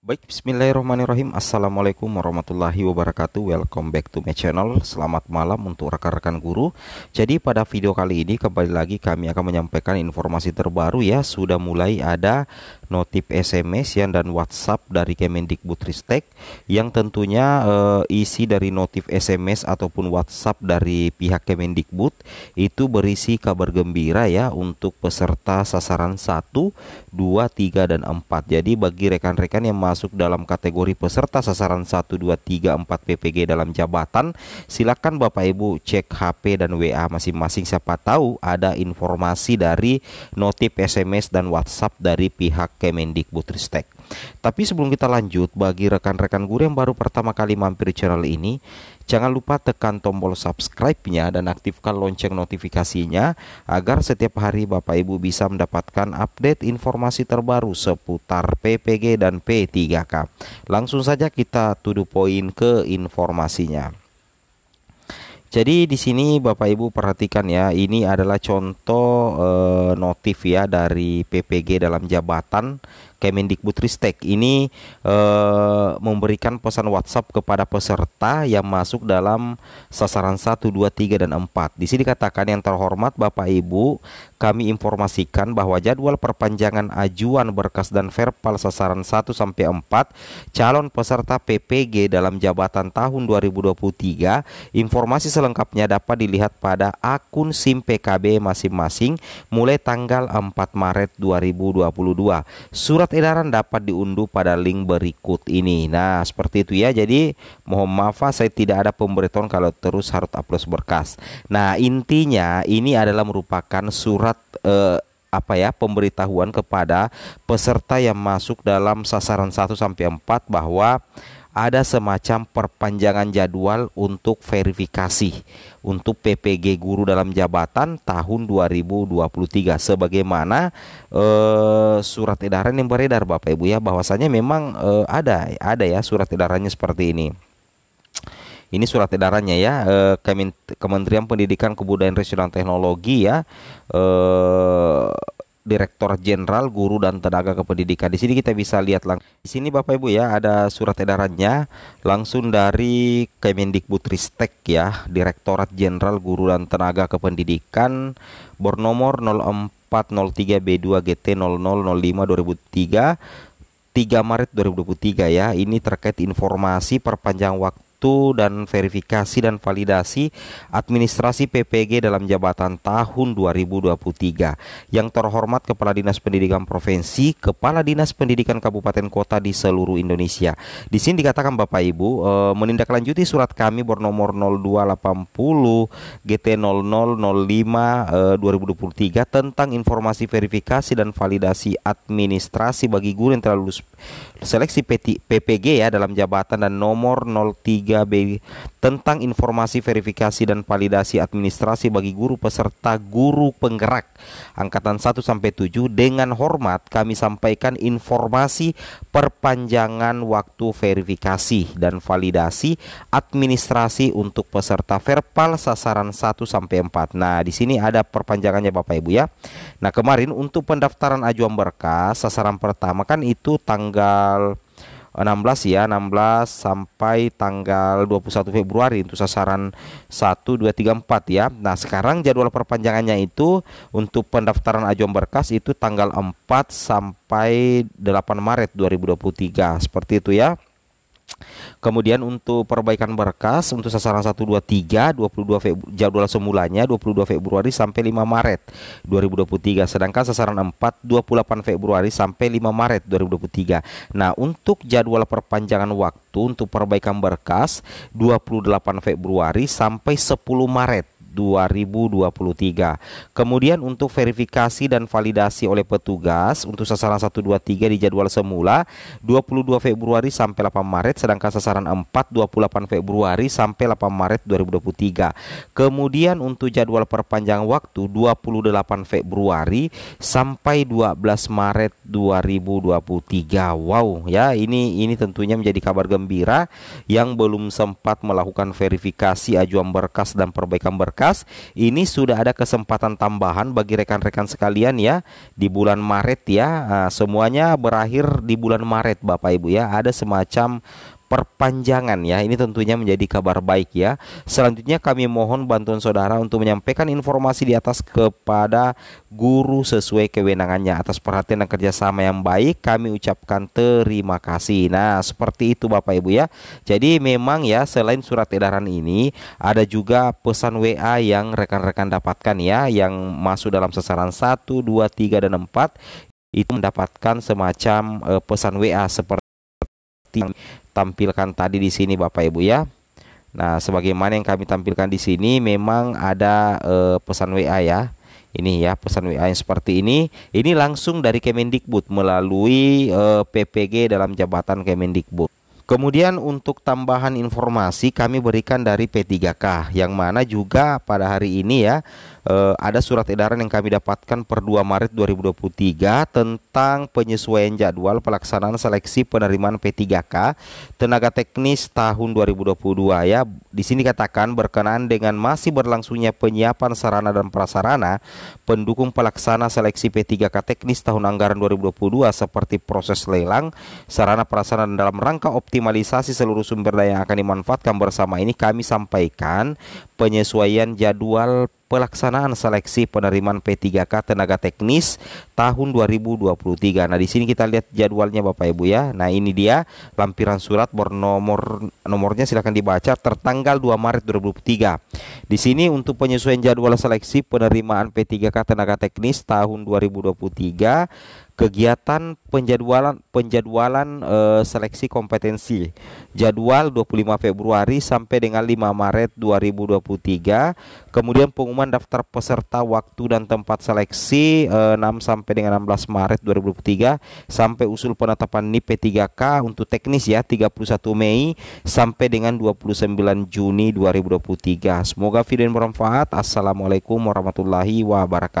Baik, bismillahirrahmanirrahim. Assalamualaikum warahmatullahi wabarakatuh. Welcome back to my channel. Selamat malam untuk rekan-rekan guru. Jadi pada video kali ini kembali lagi kami akan menyampaikan informasi terbaru ya. Sudah mulai ada notif SMS ya, dan WhatsApp dari Kemendikbudristek yang tentunya uh, isi dari notif SMS ataupun WhatsApp dari pihak Kemendikbud itu berisi kabar gembira ya untuk peserta sasaran 1, 2, 3 dan 4. Jadi bagi rekan-rekan yang masuk dalam kategori peserta sasaran 1, 2, 3, 4 PPG dalam jabatan, silakan Bapak Ibu cek HP dan WA masing-masing siapa tahu ada informasi dari notif SMS dan WhatsApp dari pihak Kemendikbudristek. Tapi sebelum kita lanjut, bagi rekan-rekan guru yang baru pertama kali mampir di channel ini, jangan lupa tekan tombol subscribe-nya dan aktifkan lonceng notifikasinya agar setiap hari Bapak Ibu bisa mendapatkan update informasi terbaru seputar PPG dan P3K. Langsung saja kita tuduh poin ke informasinya. Jadi di sini Bapak Ibu perhatikan ya, ini adalah contoh e, notif ya dari PPG dalam jabatan Kemendikbudristek ini eh, memberikan pesan WhatsApp kepada peserta yang masuk dalam sasaran 1, 2, 3 dan 4. Di sini dikatakan yang terhormat Bapak Ibu, kami informasikan bahwa jadwal perpanjangan ajuan berkas dan verbal sasaran 1 sampai 4 calon peserta PPG dalam jabatan tahun 2023 informasi selengkapnya dapat dilihat pada akun SIM PKB masing-masing mulai tanggal 4 Maret 2022. Surat surat edaran dapat diunduh pada link berikut ini. Nah, seperti itu ya. Jadi, mohon maaf saya tidak ada pemberitahuan kalau terus harus upload berkas. Nah, intinya ini adalah merupakan surat eh, apa ya pemberitahuan kepada peserta yang masuk dalam sasaran 1 sampai 4 bahwa ada semacam perpanjangan jadwal untuk verifikasi untuk PPG guru dalam jabatan tahun 2023 sebagaimana eh, surat edaran yang beredar Bapak Ibu ya bahwasanya memang eh, ada ada ya surat edarannya seperti ini. Ini surat edarannya ya eh, Kementerian Pendidikan Kebudayaan Riset dan Teknologi ya eh, Direktur Jenderal Guru dan Tenaga Kependidikan. Di sini kita bisa lihat langsung. Di sini Bapak Ibu ya ada surat edarannya langsung dari Kemendikbudristek ya, Direktorat Jenderal Guru dan Tenaga Kependidikan bernomor 0403 B2 GT 0005 2003 3 Maret 2023 ya. Ini terkait informasi perpanjang waktu mutu dan verifikasi dan validasi administrasi PPG dalam jabatan tahun 2023. Yang terhormat Kepala Dinas Pendidikan Provinsi, Kepala Dinas Pendidikan Kabupaten Kota di seluruh Indonesia. Di sini dikatakan Bapak Ibu e, menindaklanjuti surat kami bernomor 0280 GT 0005 e, 2023 tentang informasi verifikasi dan validasi administrasi bagi guru yang telah lulus seleksi PT, PPG ya dalam jabatan dan nomor 03 3B tentang informasi verifikasi dan validasi administrasi bagi guru peserta guru penggerak angkatan 1 sampai 7 dengan hormat kami sampaikan informasi perpanjangan waktu verifikasi dan validasi administrasi untuk peserta Verpal sasaran 1 sampai 4. Nah, di sini ada perpanjangannya Bapak Ibu ya. Nah, kemarin untuk pendaftaran ajuan berkas sasaran pertama kan itu tanggal 16 ya 16 sampai tanggal 21 Februari untuk sasaran 1 2 3 4 ya. Nah, sekarang jadwal perpanjangannya itu untuk pendaftaran ajuan berkas itu tanggal 4 sampai 8 Maret 2023 seperti itu ya. Kemudian untuk perbaikan berkas untuk sasaran 123 22 Februari, jadwal semulanya 22 Februari sampai 5 Maret 2023 sedangkan sasaran 4 28 Februari sampai 5 Maret 2023. Nah, untuk jadwal perpanjangan waktu untuk perbaikan berkas 28 Februari sampai 10 Maret 2023. Kemudian untuk verifikasi dan validasi oleh petugas untuk sasaran 123 dijadwal semula 22 Februari sampai 8 Maret sedangkan sasaran 4 28 Februari sampai 8 Maret 2023. Kemudian untuk jadwal perpanjang waktu 28 Februari sampai 12 Maret 2023. Wow, ya ini ini tentunya menjadi kabar gembira yang belum sempat melakukan verifikasi ajuan berkas dan perbaikan berkas Berkas, ini sudah ada kesempatan tambahan bagi rekan-rekan sekalian ya di bulan Maret ya. Ah, semuanya berakhir di bulan Maret Bapak Ibu ya. Ada semacam perpanjangan ya. Ini tentunya menjadi kabar baik ya. Selanjutnya kami mohon bantuan saudara untuk menyampaikan informasi di atas kepada guru sesuai kewenangannya atas perhatian dan kerjasama yang baik. Kami ucapkan terima kasih. Nah seperti itu Bapak Ibu ya. Jadi memang ya selain surat edaran ini ada juga pesan WA yang rekan-rekan dapatkan ya yang masuk dalam sasaran 1, 2, 3 dan 4 itu mendapatkan semacam eh, pesan WA seperti tampilkan tadi di sini Bapak Ibu ya. Nah, sebagaimana yang kami tampilkan di sini memang ada eh, pesan WA ya. Ini ya pesan WA yang seperti ini. Ini langsung dari Kemendikbud melalui eh, PPG dalam jabatan Kemendikbud. Kemudian untuk tambahan informasi kami berikan dari P3K yang mana juga pada hari ini ya eh, ada surat edaran yang kami dapatkan per 2 Maret 2023 tentang penyesuaian jadwal pelaksanaan seleksi penerimaan P3K tenaga teknis tahun 2022 ya. Di sini katakan berkenaan dengan masih berlangsungnya penyiapan sarana dan prasarana pendukung pelaksana seleksi P3K teknis tahun anggaran 2022 seperti proses lelang, sarana prasarana dalam rangka optimalisasi seluruh sumber daya yang akan dimanfaatkan bersama ini kami sampaikan penyesuaian jadwal pelaksanaan seleksi penerimaan P3K tenaga teknis tahun 2023. Nah, di sini kita lihat jadwalnya Bapak Ibu ya. Nah, ini dia lampiran surat bernomor nomornya silahkan dibaca tertanggal 2 Maret 2023 di sini untuk penyesuaian jadwal seleksi penerimaan P3K tenaga teknis tahun 2023 kegiatan penjadwalan penjadwalan e, seleksi kompetensi jadwal 25 Februari sampai dengan 5 Maret 2023 kemudian pengumuman daftar peserta waktu dan tempat seleksi e, eh, 6 sampai dengan 16 Maret 2023 sampai usul penetapan NIP P3K untuk teknis ya 31 Mei sampai dengan 29 Juni 2023 Semoga video ini bermanfaat. Assalamualaikum warahmatullahi wabarakatuh.